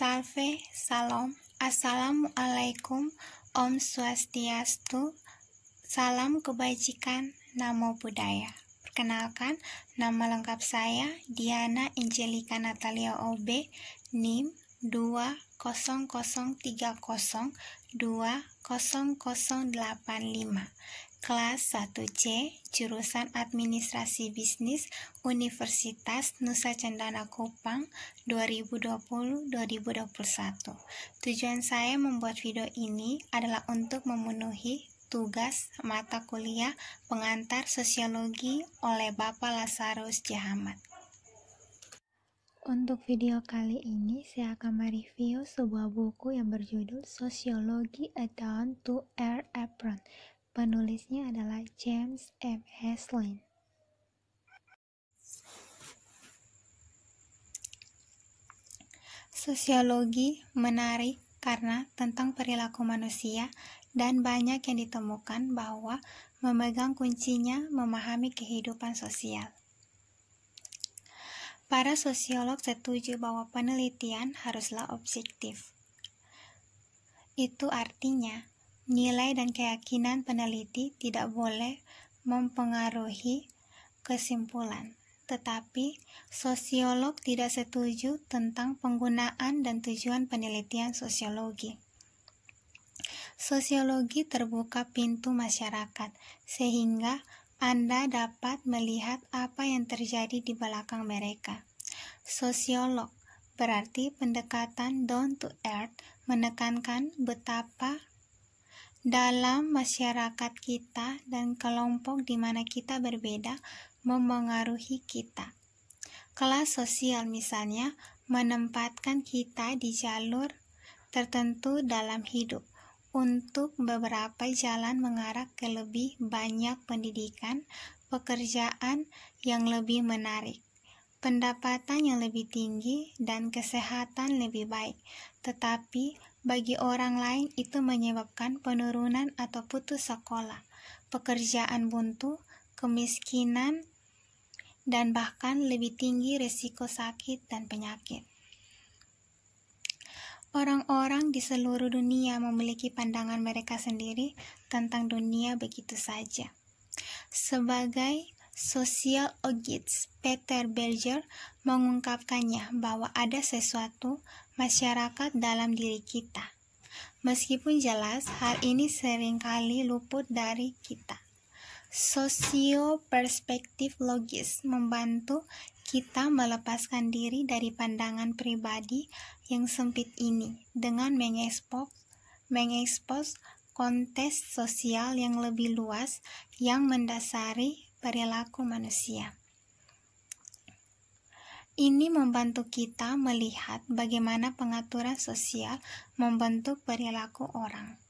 Salve, Salam, Assalamualaikum, Om Swastiastu, Salam Kebajikan, Namo Buddhaya. Perkenalkan, nama lengkap saya Diana Angelika Natalia OB, NIM 20030 20085 kelas 1C, jurusan Administrasi Bisnis Universitas Nusa Cendana Kupang 2020-2021. Tujuan saya membuat video ini adalah untuk memenuhi tugas mata kuliah pengantar sosiologi oleh Bapak Lazarus Jahamat. Untuk video kali ini, saya akan mereview sebuah buku yang berjudul Sosiologi A to Air Apron Penulisnya adalah James M. Heslin. Sosiologi menarik karena tentang perilaku manusia dan banyak yang ditemukan bahwa memegang kuncinya memahami kehidupan sosial. Para sosiolog setuju bahwa penelitian haruslah objektif. Itu artinya, Nilai dan keyakinan peneliti tidak boleh mempengaruhi kesimpulan, tetapi sosiolog tidak setuju tentang penggunaan dan tujuan penelitian sosiologi. Sosiologi terbuka pintu masyarakat, sehingga Anda dapat melihat apa yang terjadi di belakang mereka. Sosiolog berarti pendekatan down to earth menekankan betapa dalam masyarakat kita dan kelompok di mana kita berbeda memengaruhi kita. Kelas sosial misalnya menempatkan kita di jalur tertentu dalam hidup untuk beberapa jalan mengarah ke lebih banyak pendidikan, pekerjaan yang lebih menarik, pendapatan yang lebih tinggi, dan kesehatan lebih baik. Tetapi bagi orang lain itu menyebabkan penurunan atau putus sekolah, pekerjaan buntu, kemiskinan, dan bahkan lebih tinggi risiko sakit dan penyakit. Orang-orang di seluruh dunia memiliki pandangan mereka sendiri tentang dunia begitu saja. Sebagai Sosial ogits Peter Berger mengungkapkannya bahwa ada sesuatu masyarakat dalam diri kita. Meskipun jelas, hal ini seringkali luput dari kita. Sosio perspektif logis membantu kita melepaskan diri dari pandangan pribadi yang sempit ini dengan mengekspos, mengekspos konteks sosial yang lebih luas yang mendasari perilaku manusia. Ini membantu kita melihat bagaimana pengaturan sosial membentuk perilaku orang.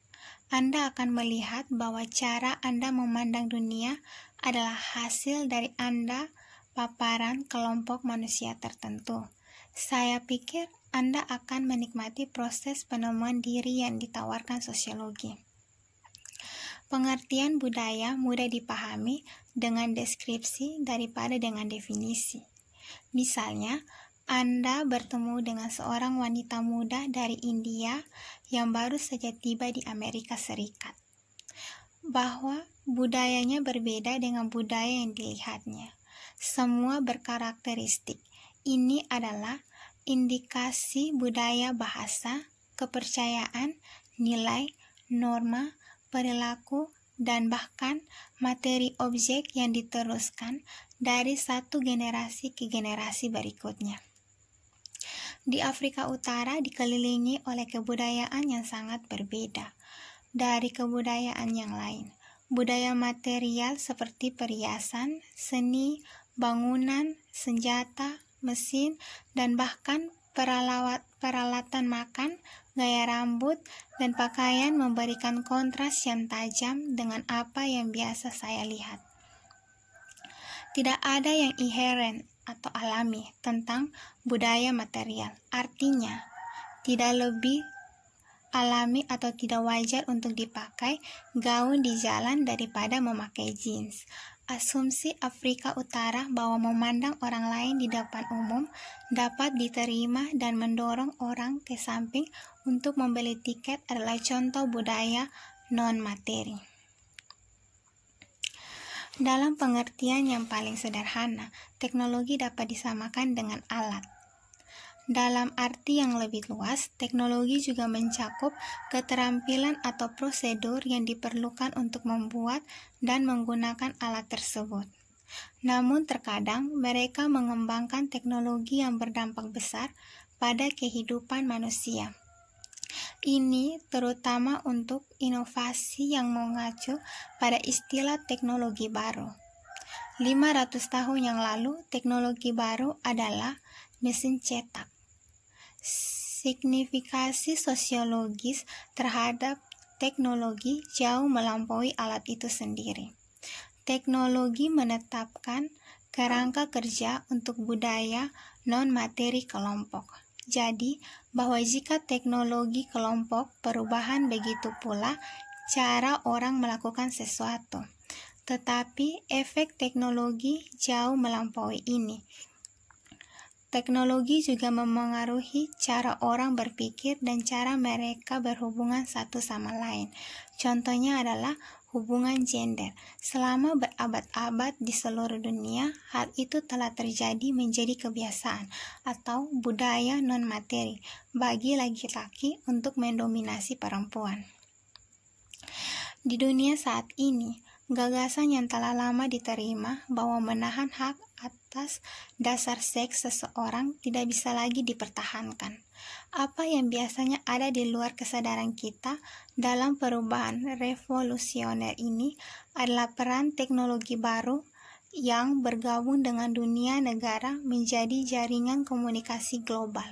Anda akan melihat bahwa cara Anda memandang dunia adalah hasil dari Anda paparan kelompok manusia tertentu. Saya pikir Anda akan menikmati proses penemuan diri yang ditawarkan sosiologi. Pengertian budaya mudah dipahami dengan deskripsi daripada dengan definisi. Misalnya, Anda bertemu dengan seorang wanita muda dari India yang baru saja tiba di Amerika Serikat. Bahwa budayanya berbeda dengan budaya yang dilihatnya. Semua berkarakteristik. Ini adalah indikasi budaya bahasa, kepercayaan, nilai, norma, perilaku, dan bahkan materi objek yang diteruskan dari satu generasi ke generasi berikutnya. Di Afrika Utara dikelilingi oleh kebudayaan yang sangat berbeda dari kebudayaan yang lain. Budaya material seperti perhiasan, seni, bangunan, senjata, mesin, dan bahkan peralat peralatan makan Gaya rambut dan pakaian memberikan kontras yang tajam dengan apa yang biasa saya lihat. Tidak ada yang inherent atau alami tentang budaya material. Artinya, tidak lebih alami atau tidak wajar untuk dipakai gaun di jalan daripada memakai jeans asumsi Afrika Utara bahwa memandang orang lain di depan umum dapat diterima dan mendorong orang ke samping untuk membeli tiket adalah contoh budaya non-materi. Dalam pengertian yang paling sederhana, teknologi dapat disamakan dengan alat. Dalam arti yang lebih luas, teknologi juga mencakup keterampilan atau prosedur yang diperlukan untuk membuat dan menggunakan alat tersebut. Namun, terkadang mereka mengembangkan teknologi yang berdampak besar pada kehidupan manusia. Ini terutama untuk inovasi yang mengacu pada istilah teknologi baru. 500 tahun yang lalu, teknologi baru adalah mesin cetak. Signifikasi sosiologis terhadap teknologi jauh melampaui alat itu sendiri. Teknologi menetapkan kerangka kerja untuk budaya non-materi kelompok. Jadi, bahwa jika teknologi kelompok perubahan begitu pula cara orang melakukan sesuatu. Tetapi efek teknologi jauh melampaui ini, Teknologi juga memengaruhi cara orang berpikir dan cara mereka berhubungan satu sama lain. Contohnya adalah hubungan gender. Selama berabad-abad di seluruh dunia, hal itu telah terjadi menjadi kebiasaan atau budaya non-materi bagi laki-laki untuk mendominasi perempuan. Di dunia saat ini, Gagasan yang telah lama diterima bahwa menahan hak atas dasar seks seseorang tidak bisa lagi dipertahankan. Apa yang biasanya ada di luar kesadaran kita dalam perubahan revolusioner ini adalah peran teknologi baru yang bergabung dengan dunia negara menjadi jaringan komunikasi global.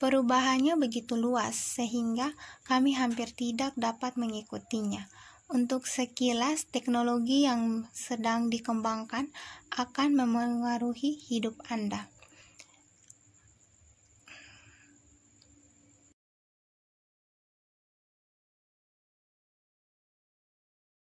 Perubahannya begitu luas sehingga kami hampir tidak dapat mengikutinya untuk sekilas, teknologi yang sedang dikembangkan akan memengaruhi hidup Anda.